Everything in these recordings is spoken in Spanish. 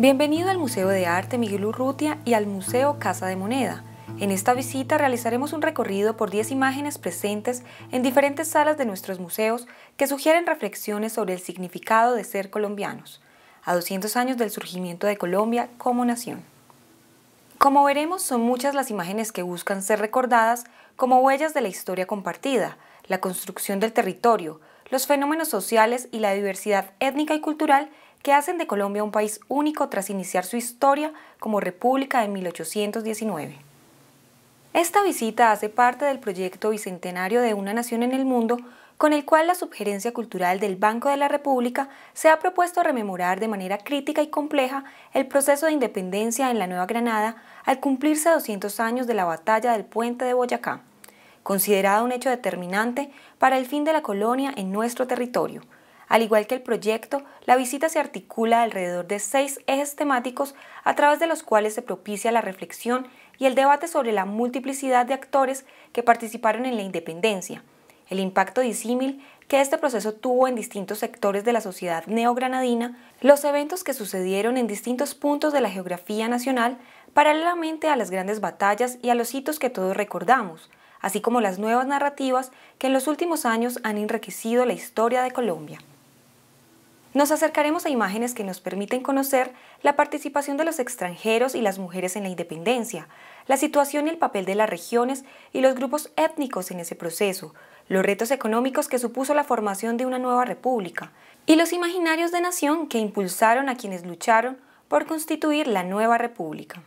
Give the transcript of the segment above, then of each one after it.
Bienvenido al Museo de Arte Miguel Urrutia y al Museo Casa de Moneda. En esta visita realizaremos un recorrido por 10 imágenes presentes en diferentes salas de nuestros museos que sugieren reflexiones sobre el significado de ser colombianos, a 200 años del surgimiento de Colombia como nación. Como veremos, son muchas las imágenes que buscan ser recordadas como huellas de la historia compartida, la construcción del territorio, los fenómenos sociales y la diversidad étnica y cultural que hacen de Colombia un país único tras iniciar su historia como República en 1819. Esta visita hace parte del proyecto Bicentenario de una Nación en el Mundo, con el cual la Subgerencia Cultural del Banco de la República se ha propuesto rememorar de manera crítica y compleja el proceso de independencia en la Nueva Granada al cumplirse 200 años de la batalla del puente de Boyacá, considerada un hecho determinante para el fin de la colonia en nuestro territorio, al igual que el proyecto, la visita se articula alrededor de seis ejes temáticos a través de los cuales se propicia la reflexión y el debate sobre la multiplicidad de actores que participaron en la independencia, el impacto disímil que este proceso tuvo en distintos sectores de la sociedad neogranadina, los eventos que sucedieron en distintos puntos de la geografía nacional, paralelamente a las grandes batallas y a los hitos que todos recordamos, así como las nuevas narrativas que en los últimos años han enriquecido la historia de Colombia. Nos acercaremos a imágenes que nos permiten conocer la participación de los extranjeros y las mujeres en la independencia, la situación y el papel de las regiones y los grupos étnicos en ese proceso, los retos económicos que supuso la formación de una nueva república y los imaginarios de nación que impulsaron a quienes lucharon por constituir la nueva república.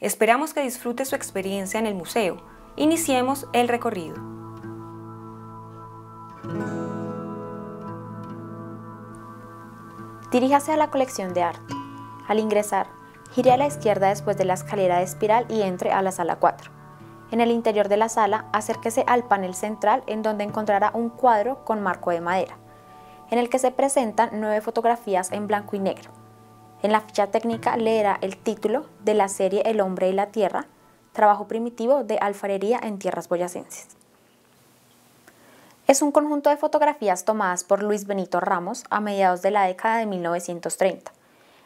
Esperamos que disfrute su experiencia en el museo. Iniciemos el recorrido. Diríjase a la colección de arte. Al ingresar, gire a la izquierda después de la escalera de espiral y entre a la sala 4. En el interior de la sala, acérquese al panel central en donde encontrará un cuadro con marco de madera, en el que se presentan nueve fotografías en blanco y negro. En la ficha técnica leerá el título de la serie El hombre y la tierra, trabajo primitivo de alfarería en tierras boyacenses. Es un conjunto de fotografías tomadas por Luis Benito Ramos a mediados de la década de 1930,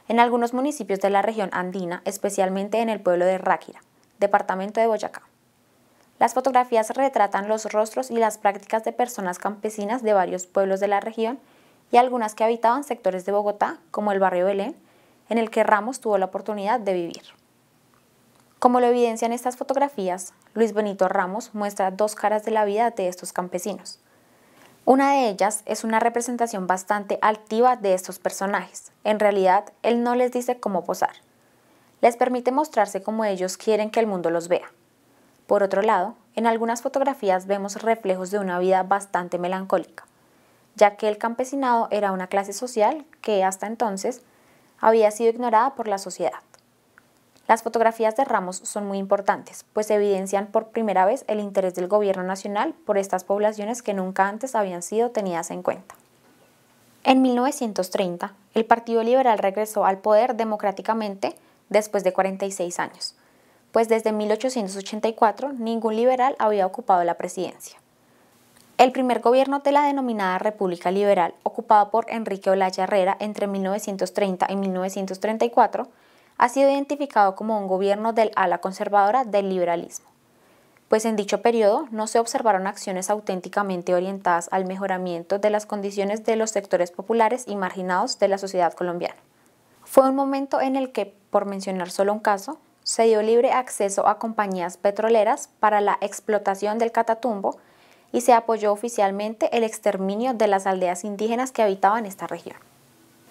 en algunos municipios de la región andina, especialmente en el pueblo de Ráquira, departamento de Boyacá. Las fotografías retratan los rostros y las prácticas de personas campesinas de varios pueblos de la región y algunas que habitaban sectores de Bogotá, como el barrio Belén, en el que Ramos tuvo la oportunidad de vivir. Como lo evidencian estas fotografías, Luis Benito Ramos muestra dos caras de la vida de estos campesinos. Una de ellas es una representación bastante altiva de estos personajes. En realidad, él no les dice cómo posar. Les permite mostrarse como ellos quieren que el mundo los vea. Por otro lado, en algunas fotografías vemos reflejos de una vida bastante melancólica, ya que el campesinado era una clase social que hasta entonces había sido ignorada por la sociedad. Las fotografías de Ramos son muy importantes, pues evidencian por primera vez el interés del gobierno nacional por estas poblaciones que nunca antes habían sido tenidas en cuenta. En 1930, el Partido Liberal regresó al poder democráticamente después de 46 años, pues desde 1884 ningún liberal había ocupado la presidencia. El primer gobierno de la denominada República Liberal, ocupado por Enrique Olaya Herrera entre 1930 y 1934, ha sido identificado como un gobierno del ala conservadora del liberalismo, pues en dicho periodo no se observaron acciones auténticamente orientadas al mejoramiento de las condiciones de los sectores populares y marginados de la sociedad colombiana. Fue un momento en el que, por mencionar solo un caso, se dio libre acceso a compañías petroleras para la explotación del Catatumbo y se apoyó oficialmente el exterminio de las aldeas indígenas que habitaban esta región.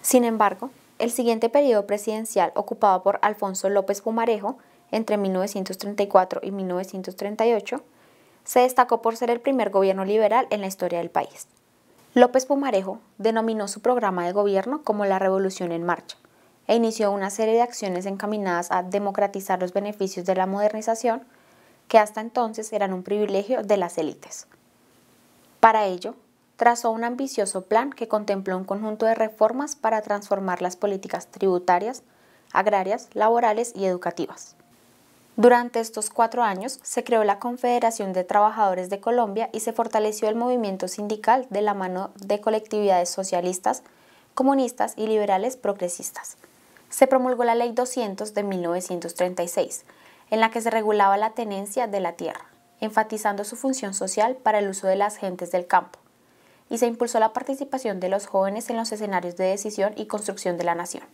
Sin embargo, el siguiente periodo presidencial ocupado por Alfonso López Pumarejo, entre 1934 y 1938, se destacó por ser el primer gobierno liberal en la historia del país. López Pumarejo denominó su programa de gobierno como la Revolución en Marcha e inició una serie de acciones encaminadas a democratizar los beneficios de la modernización, que hasta entonces eran un privilegio de las élites. Para ello, trazó un ambicioso plan que contempló un conjunto de reformas para transformar las políticas tributarias, agrarias, laborales y educativas. Durante estos cuatro años se creó la Confederación de Trabajadores de Colombia y se fortaleció el movimiento sindical de la mano de colectividades socialistas, comunistas y liberales progresistas. Se promulgó la Ley 200 de 1936, en la que se regulaba la tenencia de la tierra, enfatizando su función social para el uso de las gentes del campo y se impulsó la participación de los jóvenes en los escenarios de decisión y construcción de la nación.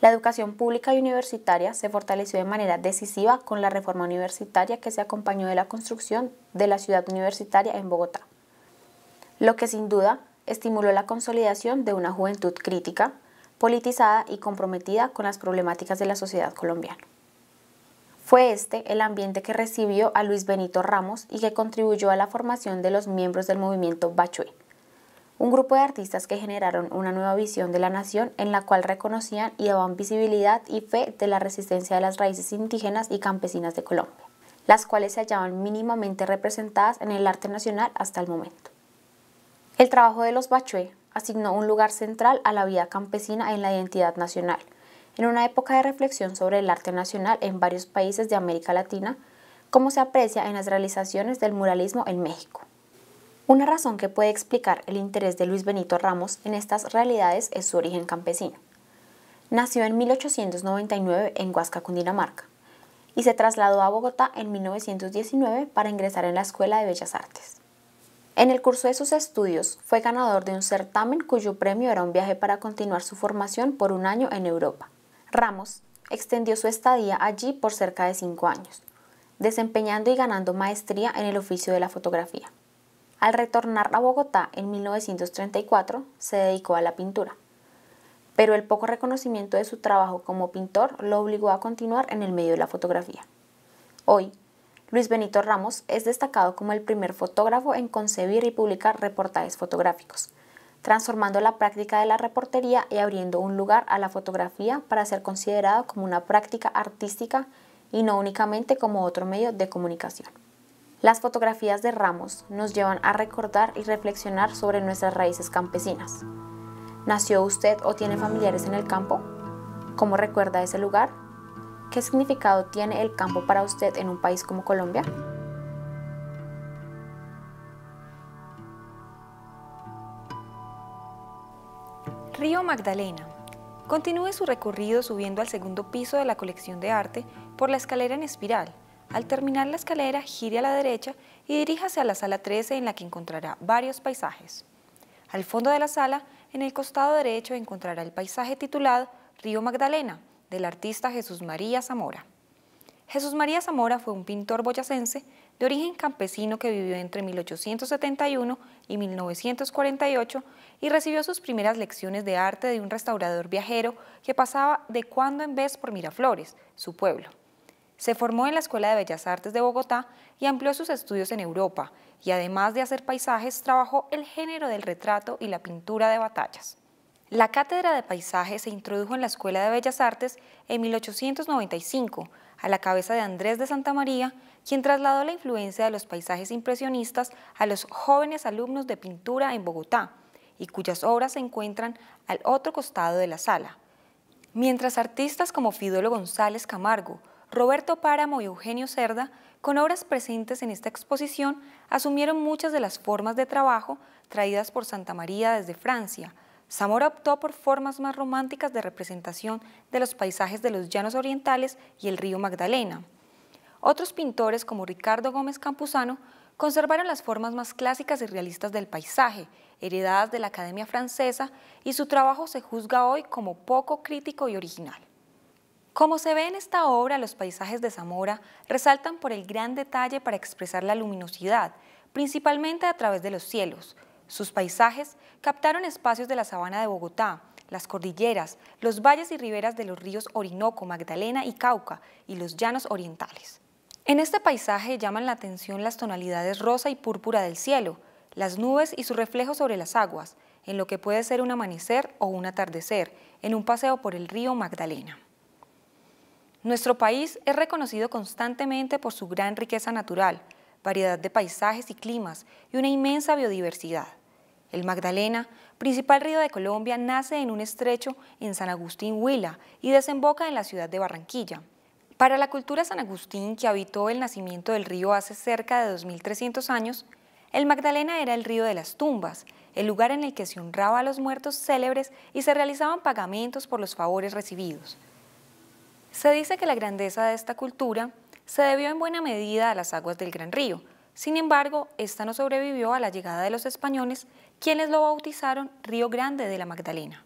La educación pública y universitaria se fortaleció de manera decisiva con la reforma universitaria que se acompañó de la construcción de la ciudad universitaria en Bogotá, lo que sin duda estimuló la consolidación de una juventud crítica, politizada y comprometida con las problemáticas de la sociedad colombiana. Fue este el ambiente que recibió a Luis Benito Ramos y que contribuyó a la formación de los miembros del movimiento Bachué, un grupo de artistas que generaron una nueva visión de la nación en la cual reconocían y daban visibilidad y fe de la resistencia de las raíces indígenas y campesinas de Colombia, las cuales se hallaban mínimamente representadas en el arte nacional hasta el momento. El trabajo de los Bachué asignó un lugar central a la vida campesina en la identidad nacional, en una época de reflexión sobre el arte nacional en varios países de América Latina, como se aprecia en las realizaciones del muralismo en México. Una razón que puede explicar el interés de Luis Benito Ramos en estas realidades es su origen campesino. Nació en 1899 en Huasca, Cundinamarca, y se trasladó a Bogotá en 1919 para ingresar en la Escuela de Bellas Artes. En el curso de sus estudios fue ganador de un certamen cuyo premio era un viaje para continuar su formación por un año en Europa. Ramos extendió su estadía allí por cerca de cinco años, desempeñando y ganando maestría en el oficio de la fotografía. Al retornar a Bogotá en 1934, se dedicó a la pintura, pero el poco reconocimiento de su trabajo como pintor lo obligó a continuar en el medio de la fotografía. Hoy, Luis Benito Ramos es destacado como el primer fotógrafo en concebir y publicar reportajes fotográficos, transformando la práctica de la reportería y abriendo un lugar a la fotografía para ser considerado como una práctica artística y no únicamente como otro medio de comunicación. Las fotografías de Ramos nos llevan a recordar y reflexionar sobre nuestras raíces campesinas. ¿Nació usted o tiene familiares en el campo? ¿Cómo recuerda ese lugar? ¿Qué significado tiene el campo para usted en un país como Colombia? Río Magdalena. Continúe su recorrido subiendo al segundo piso de la colección de arte por la escalera en espiral. Al terminar la escalera, gire a la derecha y diríjase a la sala 13 en la que encontrará varios paisajes. Al fondo de la sala, en el costado derecho, encontrará el paisaje titulado Río Magdalena, del artista Jesús María Zamora. Jesús María Zamora fue un pintor boyacense de origen campesino que vivió entre 1871 y 1948 y recibió sus primeras lecciones de arte de un restaurador viajero que pasaba de cuando en vez por Miraflores, su pueblo. Se formó en la Escuela de Bellas Artes de Bogotá y amplió sus estudios en Europa, y además de hacer paisajes, trabajó el género del retrato y la pintura de batallas. La cátedra de paisajes se introdujo en la Escuela de Bellas Artes en 1895 a la cabeza de Andrés de Santa María, quien trasladó la influencia de los paisajes impresionistas a los jóvenes alumnos de pintura en Bogotá y cuyas obras se encuentran al otro costado de la sala. Mientras artistas como Fidolo González Camargo, Roberto Páramo y Eugenio Cerda, con obras presentes en esta exposición, asumieron muchas de las formas de trabajo traídas por Santa María desde Francia, Zamora optó por formas más románticas de representación de los paisajes de los llanos orientales y el río Magdalena. Otros pintores, como Ricardo Gómez Campuzano, conservaron las formas más clásicas y realistas del paisaje, heredadas de la Academia Francesa, y su trabajo se juzga hoy como poco crítico y original. Como se ve en esta obra, los paisajes de Zamora resaltan por el gran detalle para expresar la luminosidad, principalmente a través de los cielos, sus paisajes captaron espacios de la sabana de Bogotá, las cordilleras, los valles y riberas de los ríos Orinoco, Magdalena y Cauca y los llanos orientales. En este paisaje llaman la atención las tonalidades rosa y púrpura del cielo, las nubes y su reflejo sobre las aguas, en lo que puede ser un amanecer o un atardecer, en un paseo por el río Magdalena. Nuestro país es reconocido constantemente por su gran riqueza natural, variedad de paisajes y climas y una inmensa biodiversidad. El Magdalena, principal río de Colombia, nace en un estrecho en San Agustín Huila y desemboca en la ciudad de Barranquilla. Para la cultura San Agustín, que habitó el nacimiento del río hace cerca de 2.300 años, el Magdalena era el río de las tumbas, el lugar en el que se honraba a los muertos célebres y se realizaban pagamentos por los favores recibidos. Se dice que la grandeza de esta cultura se debió en buena medida a las aguas del Gran Río. Sin embargo, esta no sobrevivió a la llegada de los españoles, quienes lo bautizaron Río Grande de la Magdalena.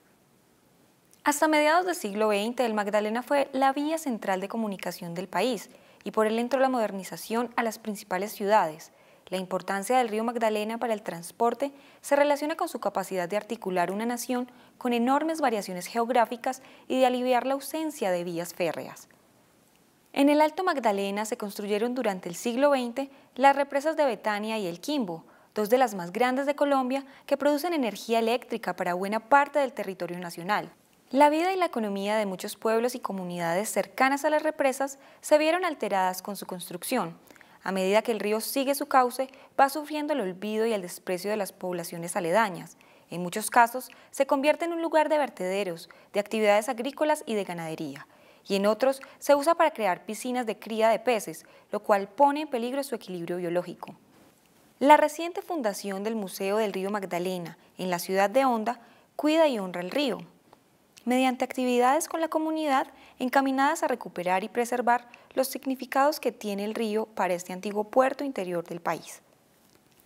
Hasta mediados del siglo XX, el Magdalena fue la vía central de comunicación del país y por él entró la modernización a las principales ciudades. La importancia del río Magdalena para el transporte se relaciona con su capacidad de articular una nación con enormes variaciones geográficas y de aliviar la ausencia de vías férreas. En el Alto Magdalena se construyeron durante el siglo XX las represas de Betania y el Quimbo, dos de las más grandes de Colombia que producen energía eléctrica para buena parte del territorio nacional. La vida y la economía de muchos pueblos y comunidades cercanas a las represas se vieron alteradas con su construcción. A medida que el río sigue su cauce, va sufriendo el olvido y el desprecio de las poblaciones aledañas. En muchos casos, se convierte en un lugar de vertederos, de actividades agrícolas y de ganadería y en otros se usa para crear piscinas de cría de peces, lo cual pone en peligro su equilibrio biológico. La reciente fundación del Museo del Río Magdalena en la ciudad de Honda cuida y honra el río, mediante actividades con la comunidad encaminadas a recuperar y preservar los significados que tiene el río para este antiguo puerto interior del país.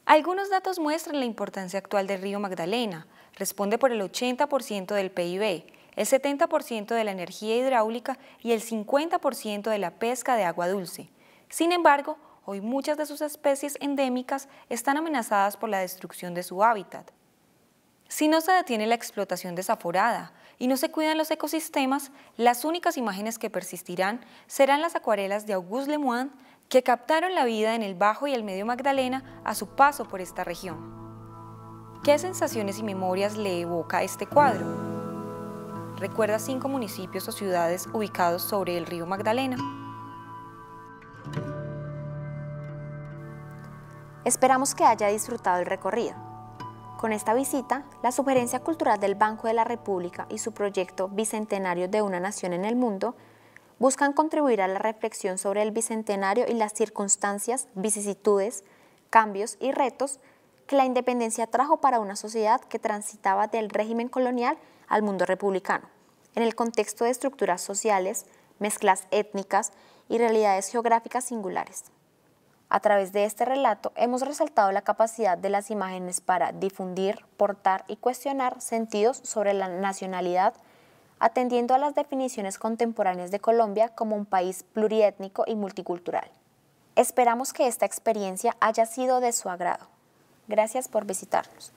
Algunos datos muestran la importancia actual del río Magdalena. Responde por el 80% del PIB, el 70% de la energía hidráulica y el 50% de la pesca de agua dulce. Sin embargo, hoy muchas de sus especies endémicas están amenazadas por la destrucción de su hábitat. Si no se detiene la explotación desaforada y no se cuidan los ecosistemas, las únicas imágenes que persistirán serán las acuarelas de Auguste Lemoine que captaron la vida en el Bajo y el Medio Magdalena a su paso por esta región. ¿Qué sensaciones y memorias le evoca este cuadro? recuerda cinco municipios o ciudades ubicados sobre el río Magdalena. Esperamos que haya disfrutado el recorrido. Con esta visita, la sugerencia cultural del Banco de la República y su proyecto Bicentenario de una Nación en el Mundo buscan contribuir a la reflexión sobre el bicentenario y las circunstancias, vicisitudes, cambios y retos que la independencia trajo para una sociedad que transitaba del régimen colonial al mundo republicano en el contexto de estructuras sociales, mezclas étnicas y realidades geográficas singulares. A través de este relato hemos resaltado la capacidad de las imágenes para difundir, portar y cuestionar sentidos sobre la nacionalidad, atendiendo a las definiciones contemporáneas de Colombia como un país pluriétnico y multicultural. Esperamos que esta experiencia haya sido de su agrado. Gracias por visitarnos.